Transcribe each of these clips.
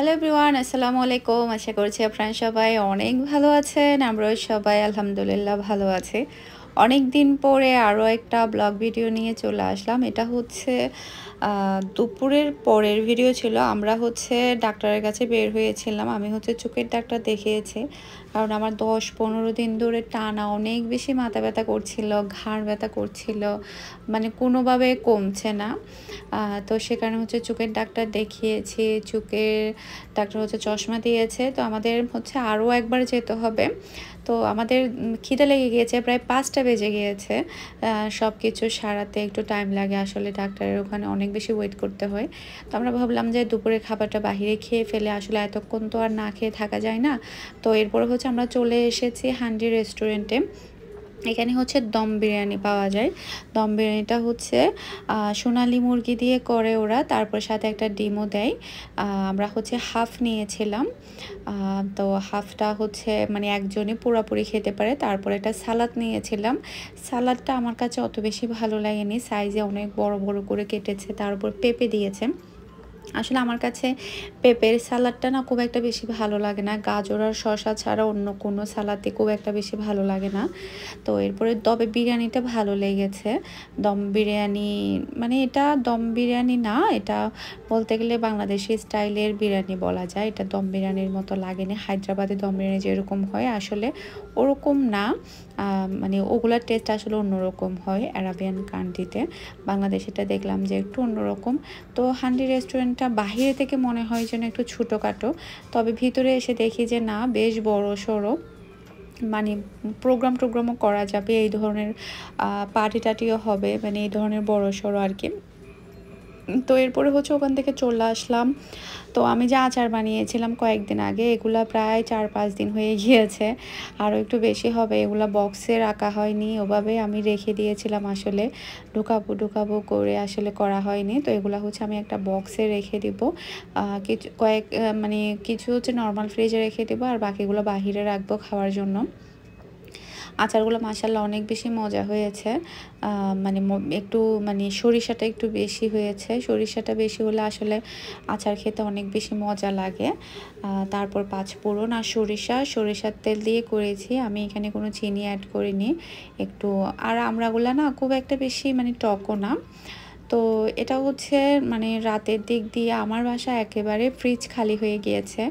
hello everyone আসসালামু আলাইকুম আশা করছি আপনারা সবাই অনেক ভালো আছেন আমরাও সবাই আলহামদুলিল্লাহ ভালো আছে অনেক দিন পরে আরও একটা ব্লগ ভিডিও নিয়ে চলে আসলাম এটা হচ্ছে দুপুরের পরের ভিডিও ছিল আমরা হচ্ছে ডাক্তারের কাছে বের হয়েছিলাম আমি হচ্ছে চোখের ডাক্তার দেখিয়েছি কারণ আমার দশ পনেরো দিন ধরে টানা অনেক বেশি মাথা ব্যথা করছিল ঘাড় ব্যথা করছিল মানে কোনোভাবে কমছে না তো সে কারণে হচ্ছে চোখের ডাক্তার দেখিয়েছি চোখের ডাক্তার হচ্ছে চশমা দিয়েছে তো আমাদের হচ্ছে আরও একবার যেতে হবে তো আমাদের খিদে লেগে গিয়েছে প্রায় পাঁচটা বেজে গিয়েছে সব কিছু সারাতে একটু টাইম লাগে আসলে ডাক্তারের ওখানে অনেক বেশি ওয়েট করতে হয় তো আমরা ভাবলাম যে দুপুরে খাবারটা বাহিরে খেয়ে ফেলে আসলে এতক্ষণ তো আর না খেয়ে থাকা যায় না তো এরপরে হচ্ছে আমরা চলে এসেছি হান্ডি রেস্টুরেন্টে এখানে হচ্ছে দম বিরিয়ানি পাওয়া যায় দম বিরিয়ানিটা হচ্ছে সোনালি মুরগি দিয়ে করে ওরা তারপর সাথে একটা ডিমও দেয় আমরা হচ্ছে হাফ নিয়েছিলাম তো হাফটা হচ্ছে মানে একজনে পুরাপুরি খেতে পারে তারপর একটা সালাদ নিয়েছিলাম সালাদটা আমার কাছে অত বেশি ভালো লাগেনি সাইজে অনেক বড় বড় করে কেটেছে তার উপর পেঁপে দিয়েছে আসলে আমার কাছে পেঁপের স্যালাডটা না খুব একটা বেশি ভালো লাগে না গাজর আর শশা ছাড়া অন্য কোনো স্যালাডে খুব একটা বেশি ভালো লাগে না তো এরপরে দবে বিরিয়ানিটা ভালো লেগেছে দম বিরিয়ানি মানে এটা দম বিরিয়ানি না এটা বলতে গেলে বাংলাদেশি স্টাইলের বিরিয়ানি বলা যায় এটা দম বিরিয়ানির মতো লাগেনি হায়দ্রাবাদে দম বিরিয়ানি যেরকম হয় আসলে ওরকম না মানে ওগুলোর টেস্ট আসলে অন্যরকম হয় অ্যারাবিয়ান কান্ট্রিতে বাংলাদেশেটা দেখলাম যে একটু অন্যরকম তো হান্ডি রেস্টুরেন্টটা বাহিরে থেকে মনে হয় যেন একটু ছোটোখাটো তবে ভিতরে এসে দেখি যে না বেশ বড় সড়ো মানে প্রোগ্রাম টোগ্রামও করা যাবে এই ধরনের পার্টি টাটিও হবে মানে এই ধরনের বড় সড়ো আর কি তো এরপরে হচ্ছে ওখান থেকে চলে আসলাম তো আমি যে আচার বানিয়েছিলাম কয়েকদিন আগে এগুলা প্রায় চার পাঁচ দিন হয়ে গিয়েছে আরও একটু বেশি হবে এগুলা বক্সে রাখা হয়নি ওভাবে আমি রেখে দিয়েছিলাম আসলে ঢুকাবো ঢুকাবো করে আসলে করা হয়নি তো এগুলা হচ্ছে আমি একটা বক্সে রেখে দিব কিছু কয়েক মানে কিছু হচ্ছে নর্মাল ফ্রিজে রেখে দেবো আর বাকিগুলো বাহিরে রাখবো খাওয়ার জন্য আচারগুলো মাসাল্লাহ অনেক বেশি মজা হয়েছে মানে একটু মানে সরিষাটা একটু বেশি হয়েছে সরিষাটা বেশি হলে আসলে আচার খেতে অনেক বেশি মজা লাগে তারপর পাঁচ ফোড়ন আর সরিষা সরিষার তেল দিয়ে করেছি আমি এখানে কোনো চিনি অ্যাড করিনি একটু আর আমরাগুলো না খুব একটা বেশি মানে টকও না তো এটা হচ্ছে মানে রাতের দিক দিয়ে আমার বাসা একেবারে ফ্রিজ খালি হয়ে গিয়েছে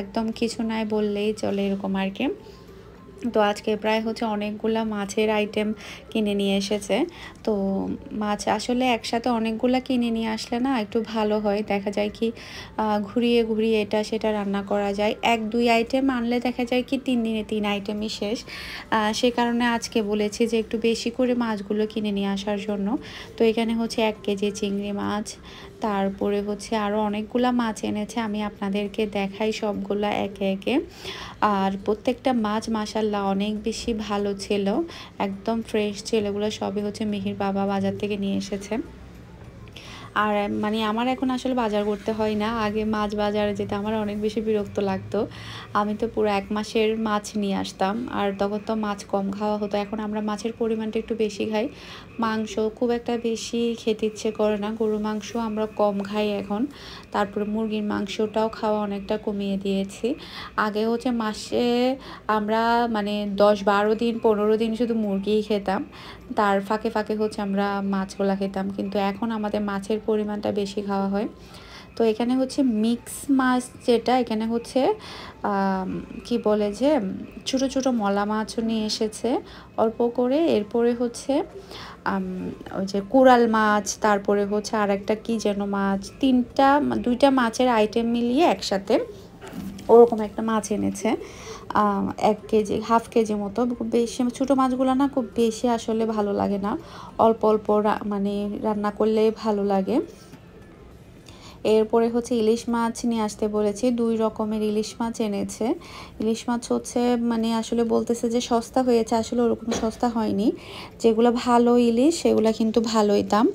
একদম কিছু নাই বললেই চলে এরকম আর কি তো আজকে প্রায় হচ্ছে অনেকগুলা মাছের আইটেম কিনে নিয়ে এসেছে তো মাছ আসলে একসাথে অনেকগুলা কিনে নিয়ে আসলে না একটু ভালো হয় দেখা যায় কি ঘুরিয়ে ঘুরিয়ে এটা সেটা রান্না করা যায় এক দুই আইটেম আনলে দেখা যায় কি তিন দিনে তিন আইটেমই শেষ সে কারণে আজকে বলেছি যে একটু বেশি করে মাছগুলো কিনে নিয়ে আসার জন্য তো এখানে হচ্ছে এক কেজি চিংড়ি মাছ তারপরে হচ্ছে আরও অনেকগুলা মাছ এনেছে আমি আপনাদেরকে দেখাই সবগুলা একে একে আর প্রত্যেকটা মাছ মাসাল্লাহ অনেক বেশি ভালো ছিল একদম ফ্রেশ ছিল এগুলো সবই হচ্ছে মিহির বাবা বাজার থেকে নিয়ে এসেছে আর মানে আমার এখন আসলে বাজার করতে হয় না আগে মাছ বাজারে যেতে আমার অনেক বেশি বিরক্ত লাগতো আমি তো পুরো এক মাসের মাছ নিয়ে আসতাম আর তখন তো মাছ কম খাওয়া হতো এখন আমরা মাছের পরিমাণটা একটু বেশি খাই মাংস খুব একটা বেশি খেতে ইচ্ছে করে না গরু মাংস আমরা কম খাই এখন তারপরে মুরগির মাংসটাও খাওয়া অনেকটা কমিয়ে দিয়েছি আগে হচ্ছে মাসে আমরা মানে দশ বারো দিন পনেরো দিন শুধু মুরগিই খেতাম তার ফাঁকে ফাঁকে হচ্ছে আমরা মাছগুলা খেতাম কিন্তু এখন আমাদের মাছের পরিমাণটা বেশি খাওয়া হয় তো এখানে হচ্ছে মিক্স মাছ যেটা এখানে হচ্ছে কি বলে যে ছোটো ছোটো মলা মাছও নিয়ে এসেছে অল্প করে এরপরে হচ্ছে ওই যে কোরাল মাছ তারপরে হচ্ছে আর একটা কী যেন মাছ তিনটা দুইটা মাছের আইটেম মিলিয়ে একসাথে ওরকম একটা মাছ এনেছে এক কেজি হাফ কেজি মতো খুব বেশি ছোটো মাছগুলো না খুব বেশি আসলে ভালো লাগে না অল্প অল্প মানে রান্না করলে ভালো লাগে এরপরে হচ্ছে ইলিশ মাছ নিয়ে আসতে বলেছি দুই রকমের ইলিশ মাছ এনেছে ইলিশ মাছ হচ্ছে মানে আসলে বলতেছে যে সস্তা হয়েছে আসলে ওরকম সস্তা হয়নি যেগুলো ভালো ইলিশ সেগুলো কিন্তু ভালোই দাম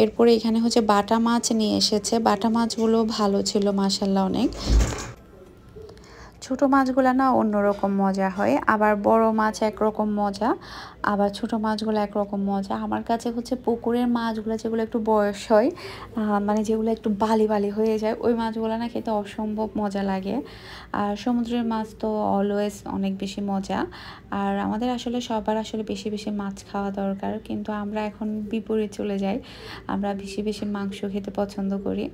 এরপরে এখানে হচ্ছে বাটা মাছ নিয়ে এসেছে বাটা মাছগুলো ভালো ছিল মাসাল্লাহ অনেক ছোট মাছগুলো না অন্যরকম মজা হয় আবার বড় মাছ একরকম মজা আবার ছোট মাছগুলো একরকম মজা আমার কাছে হচ্ছে পুকুরের মাছগুলো যেগুলো একটু বয়স হয় মানে যেগুলো একটু বালি বালি হয়ে যায় ওই মাছগুলো না খেতে অসম্ভব মজা লাগে আর সমুদ্রের মাছ তো অলওয়েজ অনেক বেশি মজা আর আমাদের আসলে সবার আসলে বেশি বেশি মাছ খাওয়া দরকার কিন্তু আমরা এখন বিপরীত চলে যাই আমরা বেশি বেশি মাংস খেতে পছন্দ করি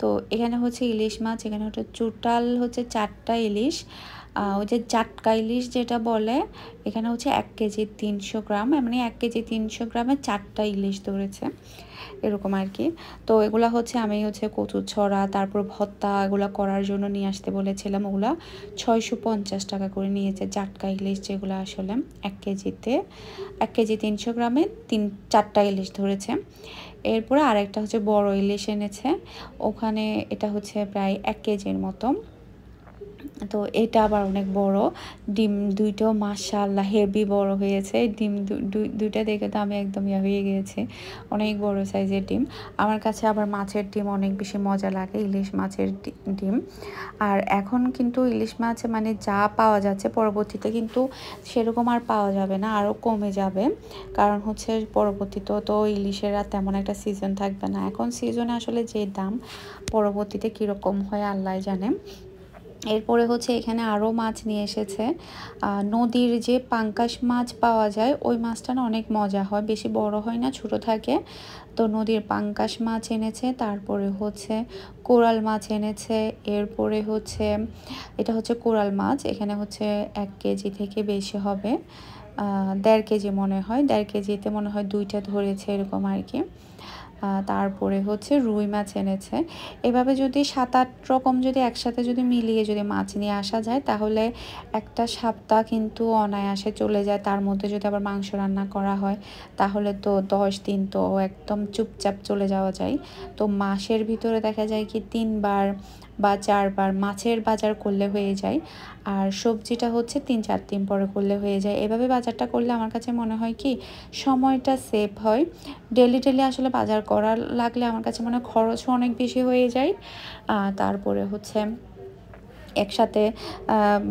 তো এখানে হচ্ছে ইলিশ মাছ এখানে হচ্ছে চুটাল হচ্ছে চারটা ইলিশ ইলিশ ওই যে চাটকা ইলিশ যেটা বলে এখানে হচ্ছে এক কেজি তিনশো গ্রাম মানে এক কেজি তিনশো গ্রামে চারটা ইলিশ ধরেছে এরকম আর কি তো এগুলা হচ্ছে আমি হচ্ছে কচু ছড়া তারপর ভত্তা এগুলো করার জন্য নিয়ে আসতে বলেছিলাম ওগুলা ছয়শো পঞ্চাশ টাকা করে নিয়েছে জাটকা ইলিশ যেগুলো আসলে এক কেজিতে এক কেজি তিনশো গ্রামে তিন চারটা ইলিশ ধরেছে এরপরে আরেকটা হচ্ছে বড় ইলিশ এনেছে ওখানে এটা হচ্ছে প্রায় এক কেজির মতো তো এটা আবার অনেক বড় ডিম দুইটাও মাশাল্লাহ হেভি বড় হয়েছে ডিম দুইটা দেখে তো আমি একদম ইয়ে হয়ে গিয়েছি অনেক বড় সাইজের ডিম আমার কাছে আবার মাছের ডিম অনেক বেশি মজা লাগে ইলিশ মাছের ডিম আর এখন কিন্তু ইলিশ মাছ মানে যা পাওয়া যাচ্ছে পরবর্তীতে কিন্তু সেরকম আর পাওয়া যাবে না আরও কমে যাবে কারণ হচ্ছে পরবর্তীতে তো ইলিশের আর তেমন একটা সিজন থাকবে না এখন সিজনে আসলে যে দাম পরবর্তীতে কীরকম হয় আল্লাহ জানে এরপরে হচ্ছে এখানে আরও মাছ নিয়ে এসেছে নদীর যে পাঙ্কাশ মাছ পাওয়া যায় ওই মাছটা না অনেক মজা হয় বেশি বড় হয় না ছোট থাকে তো নদীর পাঙ্কাশ মাছ এনেছে তারপরে হচ্ছে কোরাল মাছ এনেছে এরপরে হচ্ছে এটা হচ্ছে কোরাল মাছ এখানে হচ্ছে এক কেজি থেকে বেশি হবে দেড় কেজি মনে হয় দেড় কেজিতে মনে হয় দুইটা ধরেছে এরকম আর কি তারপরে হচ্ছে রুই মাছ এনেছে এভাবে যদি সাত আট রকম যদি একসাথে যদি মিলিয়ে যদি মাছ নিয়ে আসা যায় তাহলে একটা সপ্তাহ কিন্তু অনায়াসে চলে যায় তার মধ্যে যদি আবার মাংস রান্না করা হয় তাহলে তো দশ দিন তো একদম চুপচাপ চলে যাওয়া যায় তো মাসের ভিতরে দেখা যায় কি তিনবার বা চারবার মাছের বাজার করলে হয়ে যায় আর সবজিটা হচ্ছে তিন চার দিন পরে করলে হয়ে যায় এভাবে বাজারটা করলে আমার কাছে মনে হয় কি সময়টা সেভ হয় ডেলি ডেলি আসলে বাজার করা লাগলে আমার কাছে মনে হয় খরচও অনেক বেশি হয়ে যায় তারপরে হচ্ছে একসাথে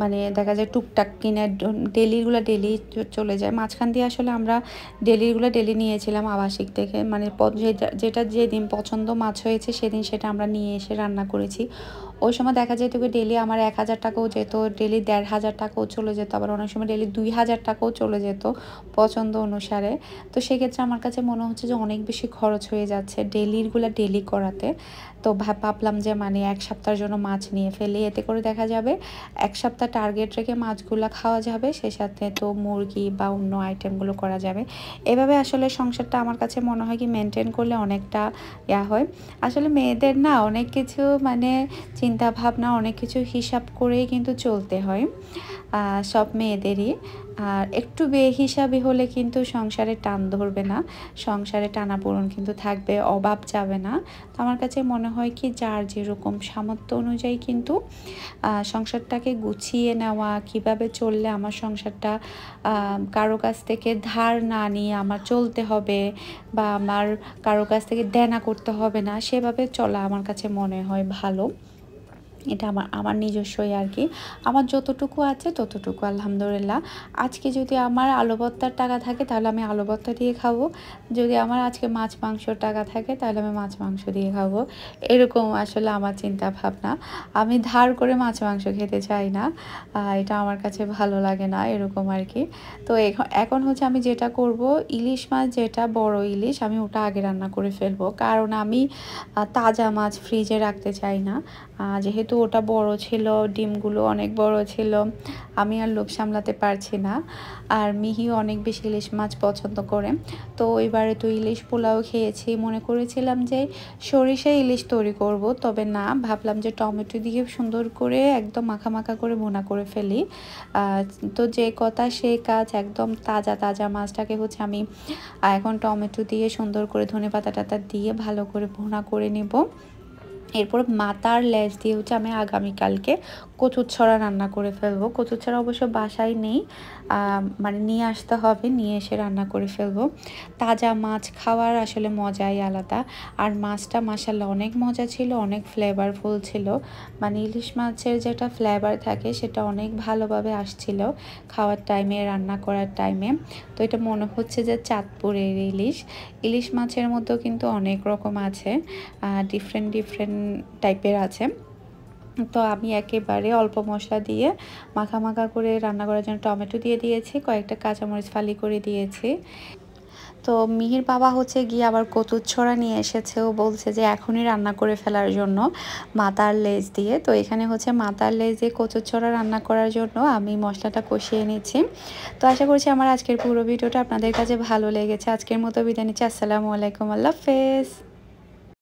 মানে দেখা যায় টুকটাক কিনে ডেলিগুলো ডেলি চলে যায় মাঝখান দিয়ে আসলে আমরা ডেলিগুলো ডেলি নিয়েছিলাম আবাসিক থেকে মানে যেটা যেদিন পছন্দ মাছ হয়েছে সেদিন সেটা আমরা নিয়ে এসে রান্না করেছি ওই সময় দেখা যেত কি ডেলি আমার এক হাজার টাকাও যেত ডেলি দেড় হাজার টাকাও চলে যেত আবার অনেক সময় ডেলি দুই হাজার টাকাও চলে যেত পছন্দ অনুসারে তো সেক্ষেত্রে আমার কাছে মনে হচ্ছে যে অনেক বেশি খরচ হয়ে যাচ্ছে ডেলিরগুলো ডেলি করাতে তো ভাবলাম যে মানে এক সপ্তাহের জন্য মাছ নিয়ে ফেলি এতে করে দেখা যাবে এক সপ্তাহ টার্গেট রেখে মাছগুলো খাওয়া যাবে সে সাথে তো মুরগি বা অন্য আইটেমগুলো করা যাবে এভাবে আসলে সংসারটা আমার কাছে মনে হয় কি মেনটেন করলে অনেকটা ইয়া হয় আসলে মেয়েদের না অনেক কিছু মানে চিন্তা ভাবনা অনেক কিছু হিসাব করেই কিন্তু চলতে হয় সব মেয়েদেরই আর একটু বেহিসাবি হলে কিন্তু সংসারে টান ধরবে না সংসারে টানাপোড়ন কিন্তু থাকবে অভাব যাবে না তো আমার কাছে মনে হয় কি যার যেরকম সামর্থ্য অনুযায়ী কিন্তু সংসারটাকে গুছিয়ে নেওয়া কিভাবে চললে আমার সংসারটা কারো কাছ থেকে ধার না নিয়ে আমার চলতে হবে বা আমার কারো কাছ থেকে দেনা করতে হবে না সেভাবে চলা আমার কাছে মনে হয় ভালো এটা আমার আমার নিজস্বই আর কি আমার যতটুকু আছে ততটুকু আলহামদুলিল্লাহ আজকে যদি আমার আলুবত্তার টাকা থাকে তাহলে আমি আলুবত্তা দিয়ে খাবো যদি আমার আজকে মাছ মাংসর টাকা থাকে তাহলে আমি মাছ মাংস দিয়ে খাবো এরকম আসলে আমার চিন্তা ভাবনা আমি ধার করে মাছ মাংস খেতে চাই না এটা আমার কাছে ভালো লাগে না এরকম আর কি তো এখন হচ্ছে আমি যেটা করব ইলিশ মাছ যেটা বড় ইলিশ আমি ওটা আগে রান্না করে ফেলবো কারণ আমি তাজা মাছ ফ্রিজে রাখতে চাই না যেহেতু ওটা বড় ছিল ডিমগুলো অনেক বড় ছিল আমি আর লোভ সামলাতে পারছি না আর মিহি অনেক বেশি ইলিশ মাছ পছন্দ করে তো এবারে তো ইলিশ পোলাও খেয়েছি মনে করেছিলাম যে সরিষা ইলিশ তৈরি করব তবে না ভাবলাম যে টমেটো দিয়ে সুন্দর করে একদম মাখা মাখা করে ভোনা করে ফেলি তো যে কথা সে কাজ একদম তাজা তাজা মাছটাকে হচ্ছে আমি এখন টমেটো দিয়ে সুন্দর করে ধনে পাতা টাতা দিয়ে ভালো করে ভোনা করে নেব এরপর মাথার লেস দিয়ে হচ্ছে আমি আগামীকালকে কচুর ছড়া রান্না করে ফেলবো কচুর ছড়া অবশ্য বাসায় নেই মানে নিয়ে আসতে হবে নিয়ে এসে রান্না করে ফেলবো তাজা মাছ খাওয়ার আসলে মজাই আলাদা আর মাছটা মাসাল্লা অনেক মজা ছিল অনেক ফ্লেভারফুল ছিল মানে ইলিশ মাছের যেটা ফ্লেভার থাকে সেটা অনেক ভালোভাবে আসছিল খাওয়ার টাইমে রান্না করার টাইমে তো এটা মনে হচ্ছে যে চাঁদপুরের ইলিশ ইলিশ মাছের মধ্যেও কিন্তু অনেক রকম আছে ডিফারেন্ট ডিফারেন্ট টাইপের আছে তো আমি একেবারে অল্প মশলা দিয়ে মাখা মাখা করে রান্না করার জন্য টমেটো দিয়ে দিয়েছি কয়েকটা কাঁচামরিচ ফালি করে দিয়েছি তো মিহির বাবা হচ্ছে গিয়ে আবার কচুর ছড়া নিয়ে এসেছে ও বলছে যে এখনই রান্না করে ফেলার জন্য মাতার লেজ দিয়ে তো এখানে হচ্ছে মাতার লেজ দিয়ে কচুর ছড়া রান্না করার জন্য আমি মশলাটা কষিয়ে নিচ্ছি তো আশা করছি আমার আজকের পুরো ভিডিওটা আপনাদের কাছে ভালো লেগেছে আজকের মতো বিদায় নিচ্ছি আসসালামু আলাইকুম আল্লাহ হাফেজ